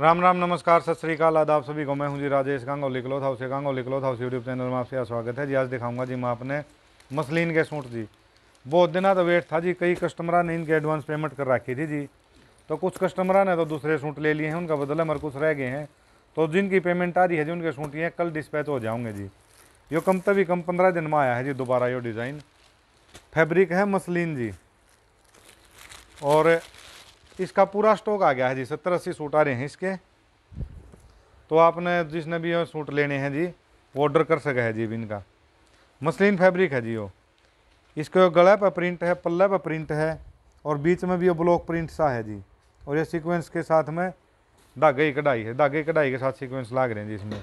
राम राम नमस्कार सत श्रीकाल आदाब सभी को मैं हूं जी राजेश गांग और था हाउस गांग और था हाउस यूट्यूब चैनल में आपसे स्वागत है जी आज दिखाऊंगा जी मैं आपने मसलिन के सूट जी बहुत दिन तो वेट था जी कई कस्टमर ने इनके एडवांस पेमेंट कर रखी थी जी तो कुछ कस्टमर ने तो दूसरे सूट ले लिए हैं उनका बदले मर कुछ रह गए हैं तो जिनकी पेमेंट आ रही है जी उनके सूट ये कल डिस्पैच हो जाऊँगे जी यो कम तभी कम पंद्रह दिन में आया है जी दोबारा यो डिज़ाइन फैब्रिक है मसलिन जी और इसका पूरा स्टॉक आ गया है जी सत्तर अस्सी सूट आ रहे हैं इसके तो आपने जिसने भी सूट लेने हैं जी वो ऑर्डर कर सका है जी इनका मसलिन फैब्रिक है जी वो इसके गला पर प्रिंट है पल्ला पर प्रिंट है और बीच में भी ये ब्लॉक प्रिंट सा है जी और ये सीक्वेंस के साथ में धागे की कढ़ाई है धागे की कढ़ाई के साथ सीक्वेंस लाग रहे हैं जी इसमें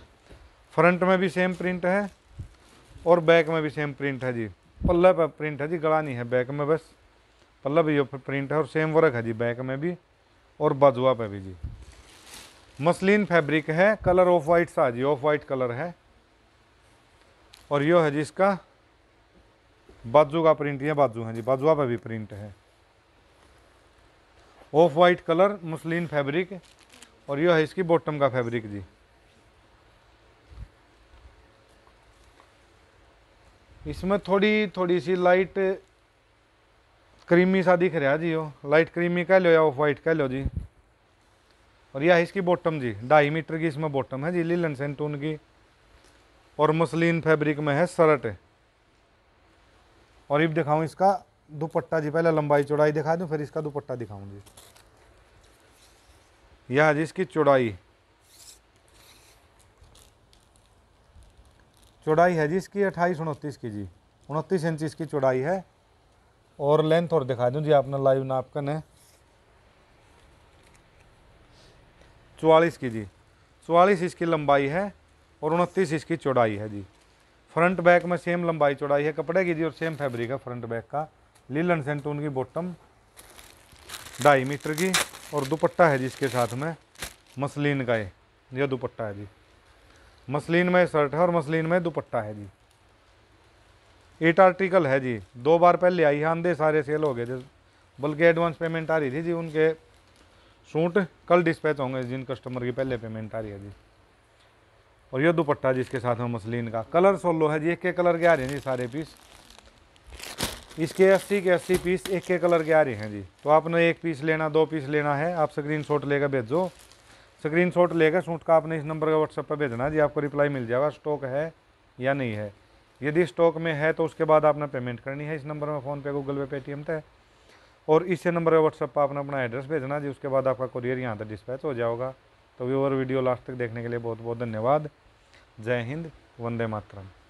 फ्रंट में भी सेम प्रिंट है और बैक में भी सेम प्रिंट है जी पल्ले पर प्रिंट है जी गला नहीं है बैक में बस पल्ला भी प्रिंट है और सेम वर्क है जी बैक में भी और बाजुआ पे भी जी मसलिन फैब्रिक है कलर ऑफ वाइट सा जी ऑफ वाइट कलर है और यो है जी इसका बाजू का प्रिंट या बाजू है जी बाजुआ पे भी प्रिंट है off white colour muslin fabric और यो है इसकी बॉटम का फैब्रिक जी इसमें थोड़ी थोड़ी सी लाइट क्रीमी सा दिख रहा है जी वो लाइट क्रीमी कह लो या ऑफ वाइट कह लो जी और यह इसकी बॉटम जी ढाई मीटर की इसमें बॉटम है जी लीलन सेंटून की और मसलिन फैब्रिक में है शर्ट और इब दिखाऊँ इसका दुपट्टा जी पहले लंबाई चौड़ाई दिखा दूँ फिर इसका दुपट्टा दिखाऊँ जी यह जी इसकी चौड़ाई चौड़ाई है जी इसकी अट्ठाईस उनतीस की जी उनतीस इंच इसकी चौड़ाई है और लेंथ और दिखा दूँ जी आपने लाइव नाप का ने चवालीस की जी चवालीस इसकी लंबाई है और उनतीस इसकी चौड़ाई है जी फ्रंट बैक में सेम लंबाई चौड़ाई है कपड़े की जी और सेम फैब्रिक है फ्रंट बैक का लीलन सेंटून की बॉटम ढाई मीटर की और दुपट्टा है जिसके साथ में मसलिन का ये यह दुपट्टा है जी मसलिन में शर्ट है और मसलिन में दुपट्टा है जी एट आर्टिकल है जी दो बार पहले आई है आंधे सारे सेल हो गए थे बल्कि एडवांस पेमेंट आ रही थी जी उनके सूट कल डिस्पैच होंगे जिन कस्टमर की पहले पेमेंट आ रही है जी और ये दुपट्टा जिसके साथ में मसलिन का कलर सोलो है जी एक के कलर के आ रहे हैं जी सारे पीस इसके अस्सी के अस्सी पीस एक के कलर के आ रहे हैं जी तो आपने एक पीस लेना दो पीस लेना है आप स्क्रीन शॉट लेकर भेजो स्क्रीन शॉट लेकर सूट का आपने इस नंबर का व्हाट्सएप पर भेजना जी आपको रिप्लाई मिल जाएगा स्टॉक है या नहीं है यदि स्टॉक में है तो उसके बाद आपने पेमेंट करनी है इस नंबर में फ़ोनपे गूगल पे पेटीएम पे और इसी नंबर पर व्हाट्सअप पर आपने अपना एड्रेस भेजना जी उसके बाद आपका कुरियर यहाँ तक डिस्पैच हो जाएगा तो व्यूअर वीडियो लास्ट तक देखने के लिए बहुत बहुत धन्यवाद जय हिंद वंदे मातरम